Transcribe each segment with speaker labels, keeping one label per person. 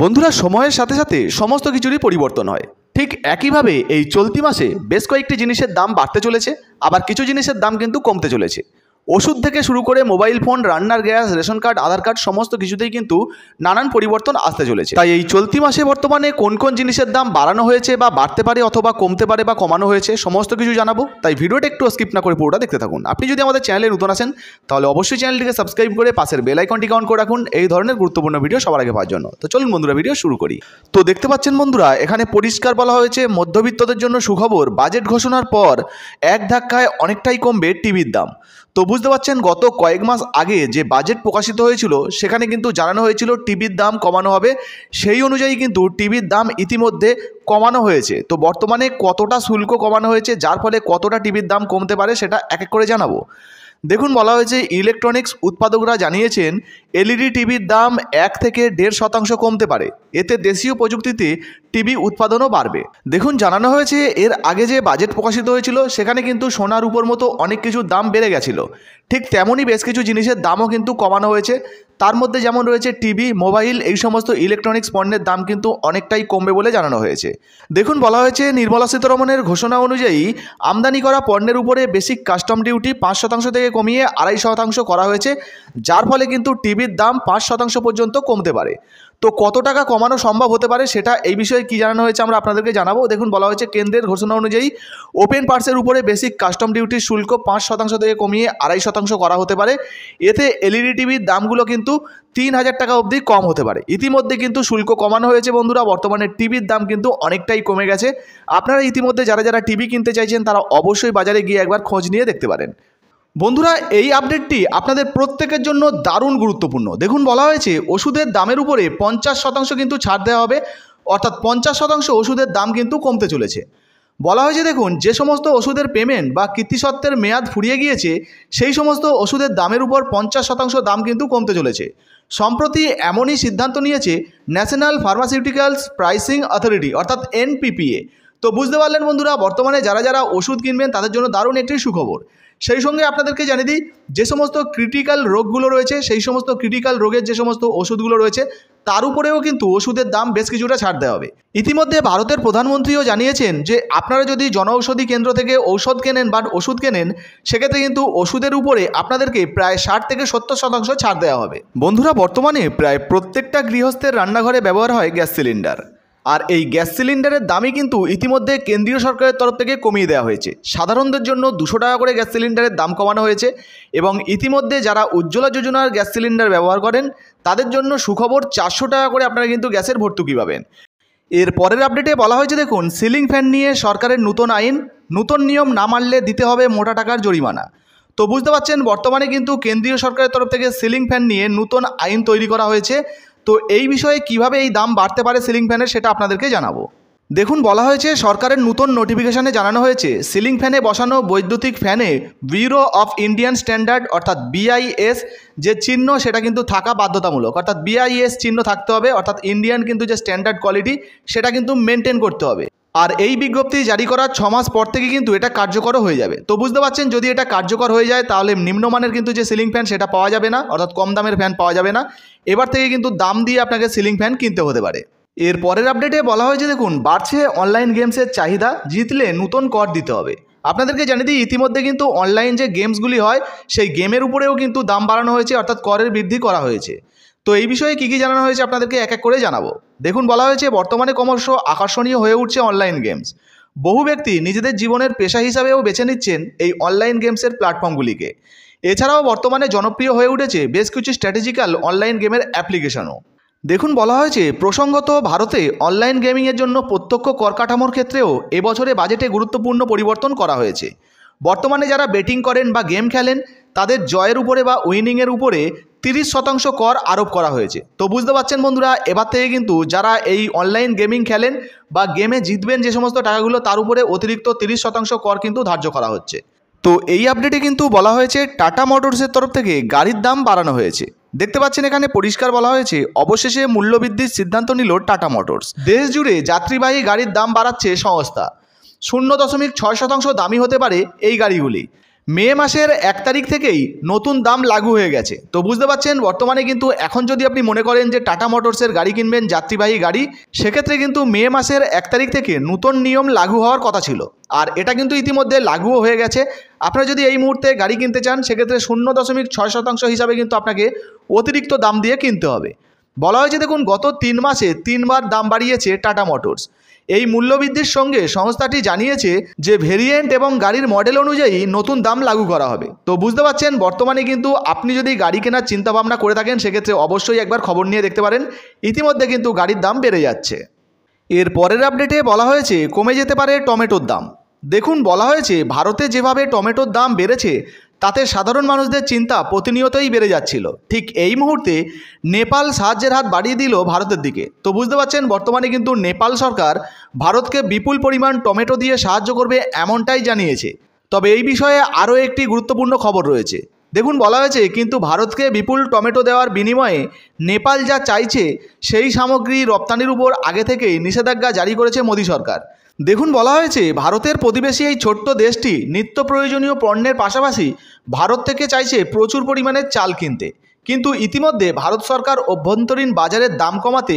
Speaker 1: বন্ধুরা সময়ের সাথে সাথে সমস্ত কিছুরই পরিবর্তন হয় ঠিক একইভাবে এই চলতি মাসে বেশ কয়েকটি জিনিসের দাম বাড়তে চলেছে আবার কিছু জিনিসের দাম কিন্তু কমতে চলেছে ওষুধ থেকে শুরু করে মোবাইল ফোন রান্নার gas ration card Aadhaar card সমস্ত কিছুতেই কিন্তু নানান পরিবর্তন আসতে চলেছে তাই এই চলতি মাসে বর্তমানে কোন কোন জিনিসের দাম বাড়ানো হয়েছে বা বাড়তে পারে অথবা কমতে পারে বা কমানো হয়েছে সমস্ত কিছু জানাবো তাই ভিডিওটা একটু স্কিপ না করে পুরোটা দেখতে থাকুন আপনি যদি আমাদের চ্যানেলে নতুন আসেন তাহলে অবশ্যই চ্যানেলটিকে সাবস্ক্রাইব করে পাশের বেলাইকনটি অন করে রাখুন এই ধরনের গুরুত্বপূর্ণ ভিডিও সবার আগে পাওয়ার জন্য তো চলুন বন্ধুরা ভিডিও শুরু করি তো দেখতে পাচ্ছেন বন্ধুরা এখানে পরিষ্কার বলা হয়েছে মধ্যবিত্তদের জন্য সুখবর বাজেট ঘোষণার পর এক ধাক্কায় অনেকটাই কমবে টিভির দাম তো বুঝতে পারছেন গত কয়েক মাস আগে যে বাজেট প্রকাশিত হয়েছিল সেখানে কিন্তু জানানো হয়েছিল টিভির দাম কমানো হবে সেই অনুযায়ী কিন্তু টিভির দাম ইতিমধ্যে কমানো হয়েছে তো বর্তমানে কতটা শুল্ক কমানো হয়েছে যার ফলে কতটা টিভির দাম কমতে পারে সেটা এক এক করে জানাবো দেখুন বলা হয়েছে ইলেকট্রনিক্স উৎপাদকরা জানিয়েছেন এলইডি টিভির e দাম এক থেকে দেড় শতাংশ কমতে পারে এতে দেশীয় প্রযুক্তিতে টিভি উৎপাদনও বাড়বে দেখুন জানানো হয়েছে এর আগে যে বাজেট প্রকাশিত হয়েছিল সেখানে কিন্তু সোনার উপর মতো অনেক কিছুর দাম বেড়ে গেছিল ঠিক তেমনই বেশ কিছু জিনিসের দামও কিন্তু কমানো হয়েছে তার মধ্যে যেমন রয়েছে টিভি মোবাইল এই সমস্ত ইলেকট্রনিক্স পণ্যের দাম কিন্তু অনেকটাই কমবে বলে জানানো হয়েছে দেখুন বলা হয়েছে নির্মলা সীতারমনের ঘোষণা অনুযায়ী আমদানি করা পণ্যের উপরে বেসিক কাস্টম ডিউটি পাঁচ শতাংশ থেকে কমিয়ে আড়াই শতাংশ করা হয়েছে যার ফলে কিন্তু টিভির দাম পাঁচ শতাংশ পর্যন্ত কমতে পারে তো কত টাকা কমানো সম্ভব হতে পারে সেটা এই বিষয়ে কি জানানো হয়েছে আমরা আপনাদেরকে জানাবো দেখুন বলা হয়েছে কেন্দ্রের ঘোষণা অনুযায়ী ওপেন পার্সের উপরে বেসিক কাস্টম ডিউটির শুল্ক পাঁচ শতাংশ থেকে কমিয়ে আড়াই শতাংশ করা হতে পারে এতে এলইডি টিভির দামগুলো কিন্তু তিন হাজার টাকা অবধি কম হতে পারে ইতিমধ্যে কিন্তু শুল্ক কমানো হয়েছে বন্ধুরা বর্তমানে টিভির দাম কিন্তু অনেকটাই কমে গেছে আপনারা ইতিমধ্যে যারা যারা টিভি কিনতে চাইছেন তারা অবশ্যই বাজারে গিয়ে একবার খোঁজ নিয়ে দেখতে পারেন বন্ধুরা এই আপডেটটি আপনাদের প্রত্যেকের জন্য দারুণ গুরুত্বপূর্ণ দেখুন বলা হয়েছে ওষুধের দামের উপরে পঞ্চাশ শতাংশ কিন্তু ছাড় দেওয়া হবে অর্থাৎ পঞ্চাশ শতাংশ ওষুধের দাম কিন্তু কমতে চলেছে বলা হয়েছে দেখুন যে সমস্ত ওষুধের পেমেন্ট বা কৃতিসত্ত্বের মেয়াদ ফুরিয়ে গিয়েছে সেই সমস্ত ওষুধের দামের উপর পঞ্চাশ শতাংশ দাম কিন্তু কমতে চলেছে সম্প্রতি এমনই সিদ্ধান্ত নিয়েছে ন্যাশনাল ফার্মাসিউটিক্যালস প্রাইসিং অথরিটি অর্থাৎ এনপিপিএ তো বুঝতে পারলেন বন্ধুরা বর্তমানে যারা যারা ওষুধ কিনবেন তাদের জন্য দারুণ একটি সুখবর সেই সঙ্গে আপনাদেরকে জানিয়ে দিই যে সমস্ত ক্রিটিক্যাল রোগগুলো রয়েছে সেই সমস্ত ক্রিটিক্যাল রোগের যে সমস্ত ওষুধগুলো রয়েছে তার উপরেও কিন্তু ওষুধের দাম বেশ কিছুটা ছাড় দেওয়া হবে ইতিমধ্যে ভারতের প্রধানমন্ত্রীও জানিয়েছেন যে আপনারা যদি জনঔষধি কেন্দ্র থেকে ঔষধ কেনেন বা ওষুধ কেনেন সেক্ষেত্রে কিন্তু ওষুধের উপরে আপনাদেরকে প্রায় ষাট থেকে সত্তর শতাংশ ছাড় দেওয়া হবে বন্ধুরা বর্তমানে প্রায় প্রত্যেকটা গৃহস্থের রান্নাঘরে ব্যবহার হয় গ্যাস সিলিন্ডার আর এই গ্যাস সিলিন্ডারের দামই কিন্তু ইতিমধ্যে কেন্দ্রীয় সরকারের তরফ থেকে কমিয়ে দেওয়া হয়েছে সাধারণদের জন্য দুশো টাকা করে গ্যাস সিলিন্ডারের দাম কমানো হয়েছে এবং ইতিমধ্যে যারা উজ্জ্বলা যোজনার গ্যাস সিলিন্ডার ব্যবহার করেন তাদের জন্য সুখবর চারশো টাকা করে আপনারা কিন্তু গ্যাসের ভর্তুকি পাবেন এর পরের আপডেটে বলা হয়েছে দেখুন সিলিং ফ্যান নিয়ে সরকারের নতুন আইন নতুন নিয়ম না মানলে দিতে হবে মোটা টাকার জরিমানা তো বুঝতে পারছেন বর্তমানে কিন্তু কেন্দ্রীয় সরকারের তরফ থেকে সিলিং ফ্যান নিয়ে নতুন আইন তৈরি করা হয়েছে তো এই বিষয়ে কিভাবে এই দাম বাড়তে পারে সিলিং ফ্যানের সেটা আপনাদেরকে জানাবো দেখুন বলা হয়েছে সরকারের নতুন নোটিফিকেশনে জানানো হয়েছে সিলিং ফ্যানে বসানো বৈদ্যুতিক ফ্যানে ব্যুরো অফ ইন্ডিয়ান স্ট্যান্ডার্ড অর্থাৎ বিআইএস যে চিহ্ন সেটা কিন্তু থাকা বাধ্যতামূলক অর্থাৎ বিআইএস চিহ্ন থাকতে হবে অর্থাৎ ইন্ডিয়ান কিন্তু যে স্ট্যান্ডার্ড কোয়ালিটি সেটা কিন্তু মেনটেন করতে হবে আর এই বিজ্ঞপ্তি জারি করার ছ মাস পর থেকে কিন্তু এটা কার্যকর হয়ে যাবে তো বুঝতে পারছেন যদি এটা কার্যকর হয়ে যায় তাহলে নিম্নমানের কিন্তু যে সিলিং ফ্যান সেটা পাওয়া যাবে না অর্থাৎ কম দামের ফ্যান পাওয়া যাবে না এবার থেকে কিন্তু দাম দিয়ে আপনাকে সিলিং ফ্যান কিনতে হতে পারে এর পরের আপডেটে বলা হয়েছে দেখুন বাড়ছে অনলাইন গেমসের চাহিদা জিতলে নতুন কর দিতে হবে আপনাদেরকে জানিয়ে দিই ইতিমধ্যে কিন্তু অনলাইন যে গেমসগুলি হয় সেই গেমের উপরেও কিন্তু দাম বাড়ানো হয়েছে অর্থাৎ করের বৃদ্ধি করা হয়েছে তো এই বিষয়ে কী কী জানানো হয়েছে আপনাদেরকে এক এক করে জানাবো দেখুন বলা হয়েছে বর্তমানে ক্রমশ আকর্ষণীয় হয়ে উঠছে অনলাইন গেমস বহু ব্যক্তি নিজেদের জীবনের পেশা হিসাবেও বেছে নিচ্ছেন এই অনলাইন গেমসের প্ল্যাটফর্মগুলিকে এছাড়াও বর্তমানে জনপ্রিয় হয়ে উঠেছে বেশ কিছু স্ট্র্যাটেজিক্যাল অনলাইন গেমের অ্যাপ্লিকেশনও দেখুন বলা হয়েছে প্রসঙ্গত ভারতে অনলাইন গেমিংয়ের জন্য প্রত্যক্ষ কর কাঠামোর ক্ষেত্রেও এবছরে বাজেটে গুরুত্বপূর্ণ পরিবর্তন করা হয়েছে বর্তমানে যারা বেটিং করেন বা গেম খেলেন তাদের জয়ের উপরে বা উইনিংয়ের উপরে তিরিশ শতাংশ কর আরোপ করা হয়েছে তো বুঝতে পারছেন বন্ধুরা এবার থেকে কিন্তু যারা এই অনলাইন গেমিং খেলেন বা গেমে জিতবেন যে সমস্ত টাকাগুলো তার উপরে অতিরিক্ত তিরিশ শতাংশ কর কিন্তু ধার্য করা হচ্ছে তো এই আপডেটে কিন্তু বলা হয়েছে টাটা মোটরসের তরফ থেকে গাড়ির দাম বাড়ানো হয়েছে দেখতে পাচ্ছেন এখানে পরিষ্কার বলা হয়েছে অবশেষে মূল্যবৃদ্ধির সিদ্ধান্ত নিল টাটা মোটরস দেশ জুড়ে যাত্রীবাহী গাড়ির দাম বাড়াচ্ছে সংস্থা শূন্য দশমিক ছয় শতাংশ দামি হতে পারে এই গাড়িগুলি মে মাসের এক তারিখ থেকেই নতুন দাম লাগু হয়ে গেছে তো বুঝতে পারছেন বর্তমানে কিন্তু এখন যদি আপনি মনে করেন যে টাটা মোটরসের গাড়ি কিনবেন যাত্রীবাহী গাড়ি সেক্ষেত্রে কিন্তু মে মাসের এক তারিখ থেকে নতুন নিয়ম লাগু হওয়ার কথা ছিল আর এটা কিন্তু ইতিমধ্যে লাগুও হয়ে গেছে আপনারা যদি এই মুহূর্তে গাড়ি কিনতে চান সেক্ষেত্রে শূন্য দশমিক ছয় শতাংশ হিসাবে কিন্তু আপনাকে অতিরিক্ত দাম দিয়ে কিনতে হবে বলা হয়েছে দেখুন গত তিন মাসে তিনবার দাম বাড়িয়েছে টাটা মোটরস এই মূল্যবৃদ্ধির সঙ্গে সংস্থাটি জানিয়েছে যে ভেরিয়েন্ট এবং গাড়ির মডেল অনুযায়ী নতুন দাম লাগু করা হবে তো বুঝতে পারছেন বর্তমানে কিন্তু আপনি যদি গাড়ি কেনার চিন্তাভাবনা করে থাকেন সেক্ষেত্রে অবশ্যই একবার খবর নিয়ে দেখতে পারেন ইতিমধ্যে কিন্তু গাড়ির দাম বেড়ে যাচ্ছে এর পরের আপডেটে বলা হয়েছে কমে যেতে পারে টমেটোর দাম দেখুন বলা হয়েছে ভারতে যেভাবে টমেটোর দাম বেড়েছে তাতে সাধারণ মানুষদের চিন্তা প্রতিনিয়তই বেড়ে যাচ্ছিল ঠিক এই মুহূর্তে নেপাল সাহায্যের হাত বাড়িয়ে দিল ভারতের দিকে তো বুঝতে পারছেন বর্তমানে কিন্তু নেপাল সরকার ভারতকে বিপুল পরিমাণ টমেটো দিয়ে সাহায্য করবে এমনটাই জানিয়েছে তবে এই বিষয়ে আরও একটি গুরুত্বপূর্ণ খবর রয়েছে দেখুন বলা হয়েছে কিন্তু ভারতকে বিপুল টমেটো দেওয়ার বিনিময়ে নেপাল যা চাইছে সেই সামগ্রী রপ্তানির উপর আগে থেকেই নিষেধাজ্ঞা জারি করেছে মোদী সরকার দেখুন বলা হয়েছে ভারতের প্রতিবেশী এই ছোট্ট দেশটি নিত্য প্রয়োজনীয় পণ্যের পাশাপাশি ভারত থেকে চাইছে প্রচুর পরিমাণে চাল কিনতে কিন্তু ইতিমধ্যে ভারত সরকার অভ্যন্তরীণ বাজারের দাম কমাতে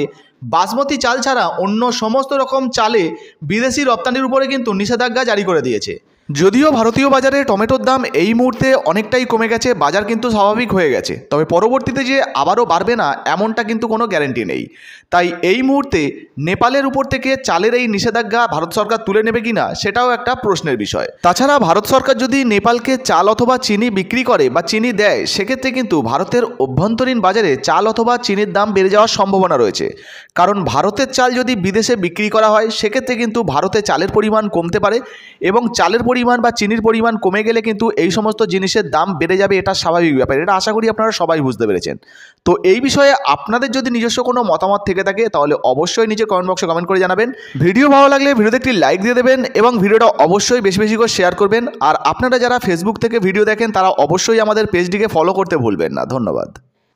Speaker 1: বাসমতি চাল ছাড়া অন্য সমস্ত রকম চালে বিদেশি রপ্তানির উপরে কিন্তু নিষেধাজ্ঞা জারি করে দিয়েছে যদিও ভারতীয় বাজারে টমেটোর দাম এই মুহূর্তে অনেকটাই কমে গেছে বাজার কিন্তু স্বাভাবিক হয়ে গেছে তবে পরবর্তীতে যে আবারও বাড়বে না এমনটা কিন্তু কোনো গ্যারেন্টি নেই তাই এই মুহূর্তে নেপালের উপর থেকে চালের এই নিষেধাজ্ঞা ভারত সরকার তুলে নেবে কি না সেটাও একটা প্রশ্নের বিষয় তাছাড়া ভারত সরকার যদি নেপালকে চাল অথবা চিনি বিক্রি করে বা চিনি দেয় সেক্ষেত্রে কিন্তু ভারতের অভ্যন্তরীণ বাজারে চাল অথবা চিনির দাম বেড়ে যাওয়ার সম্ভাবনা রয়েছে কারণ ভারতের চাল যদি বিদেশে বিক্রি করা হয় সেক্ষেত্রে কিন্তু ভারতে চালের পরিমাণ কমতে পারে এবং চালের পরিমাণ বা চিনির পরিমাণ কমে গেলে কিন্তু এই সমস্ত জিনিসের দাম বেড়ে যাবে এটা স্বাভাবিক ব্যাপার এটা আশা করি আপনারা সবাই বুঝতে পেরেছেন তো এই বিষয়ে আপনাদের যদি নিজস্ব কোনো মতামত থেকে থাকে তাহলে অবশ্যই নিজে কমেন্ট বক্সে কমেন্ট করে জানাবেন ভিডিও ভালো লাগলে ভিডিওতে একটি লাইক দিয়ে দেবেন এবং ভিডিওটা অবশ্যই বেশি বেশি করে শেয়ার করবেন আর আপনারা যারা ফেসবুক থেকে ভিডিও দেখেন তারা অবশ্যই আমাদের পেজটিকে ফলো করতে ভুলবেন না ধন্যবাদ